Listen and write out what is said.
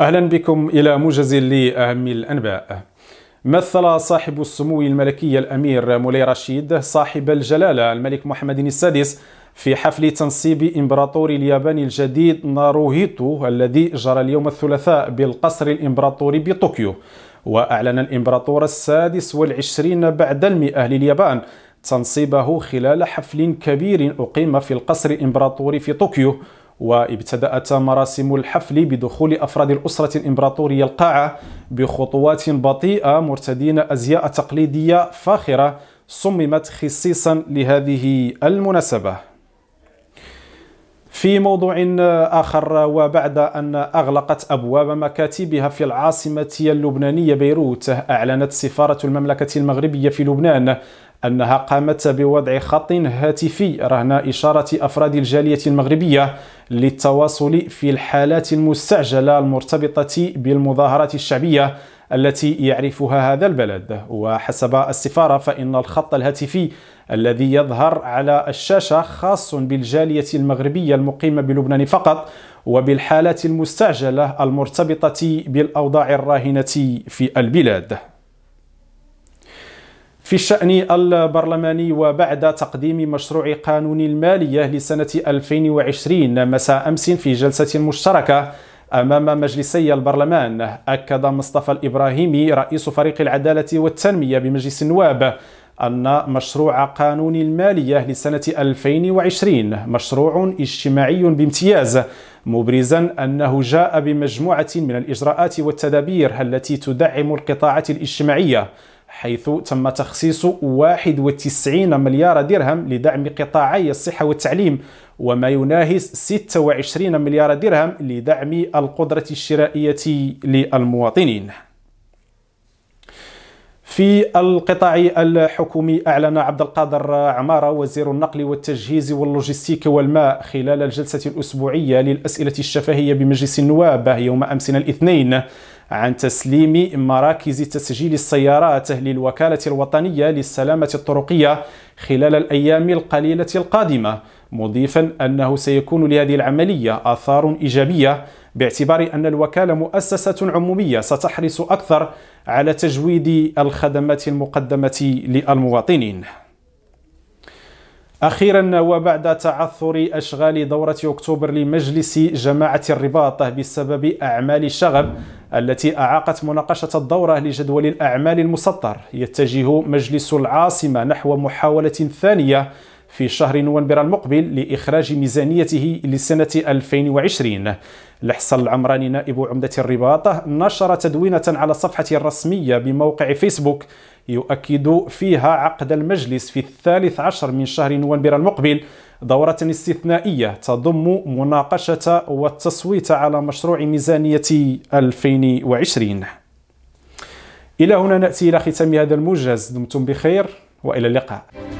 أهلا بكم إلى موجز لأهم الأنباء مثل صاحب السمو الملكي الأمير مولاي رشيد صاحب الجلالة الملك محمد السادس في حفل تنصيب إمبراطور اليابان الجديد ناروهيتو الذي جرى اليوم الثلاثاء بالقصر الإمبراطوري بطوكيو وأعلن الإمبراطور السادس والعشرين بعد المئة لليابان تنصيبه خلال حفل كبير أقيم في القصر الإمبراطوري في طوكيو وابتدأت مراسم الحفل بدخول أفراد الأسرة الإمبراطورية القاعة بخطوات بطيئة مرتدين أزياء تقليدية فاخرة صممت خصيصا لهذه المناسبة في موضوع آخر وبعد أن أغلقت أبواب مكاتبها في العاصمة اللبنانية بيروت أعلنت سفارة المملكة المغربية في لبنان أنها قامت بوضع خط هاتفي رهن إشارة أفراد الجالية المغربية للتواصل في الحالات المستعجلة المرتبطة بالمظاهرات الشعبية التي يعرفها هذا البلد وحسب السفارة فإن الخط الهاتفي الذي يظهر على الشاشة خاص بالجالية المغربية المقيمة بلبنان فقط وبالحالات المستعجلة المرتبطة بالأوضاع الراهنة في البلاد في الشأن البرلماني وبعد تقديم مشروع قانون المالية لسنة 2020 مساء أمس في جلسة مشتركة أمام مجلسي البرلمان أكد مصطفى الإبراهيمي رئيس فريق العدالة والتنمية بمجلس النواب أن مشروع قانون المالية لسنة 2020 مشروع اجتماعي بامتياز مبرزا أنه جاء بمجموعة من الإجراءات والتدابير التي تدعم القطاعات الاجتماعية حيث تم تخصيص 91 مليار درهم لدعم قطاعي الصحة والتعليم وما يناهز 26 مليار درهم لدعم القدرة الشرائية للمواطنين في القطاع الحكومي أعلن عبد القادر عمارة وزير النقل والتجهيز واللوجستيك والماء خلال الجلسة الأسبوعية للأسئلة الشفهية بمجلس النواب يوم أمس الاثنين عن تسليم مراكز تسجيل السيارات للوكالة الوطنية للسلامة الطرقية خلال الأيام القليلة القادمة مضيفا أنه سيكون لهذه العملية آثار إيجابية باعتبار أن الوكالة مؤسسة عمومية ستحرص أكثر على تجويد الخدمات المقدمة للمواطنين أخيرا وبعد تعثر أشغال دورة أكتوبر لمجلس جماعة الرباط بسبب أعمال الشغب التي أعاقت مناقشة الدورة لجدول الأعمال المسطر يتجه مجلس العاصمة نحو محاولة ثانية في شهر نوفمبر المقبل لإخراج ميزانيته لسنة 2020 لحسن العمراني نائب عمدة الرباط نشر تدوينة على صفحة الرسمية بموقع فيسبوك يؤكد فيها عقد المجلس في الثالث عشر من شهر نوفمبر المقبل دورة استثنائية تضم مناقشة والتصويت على مشروع ميزانية 2020 إلى هنا نأتي إلى ختام هذا الموجز دمتم بخير وإلى اللقاء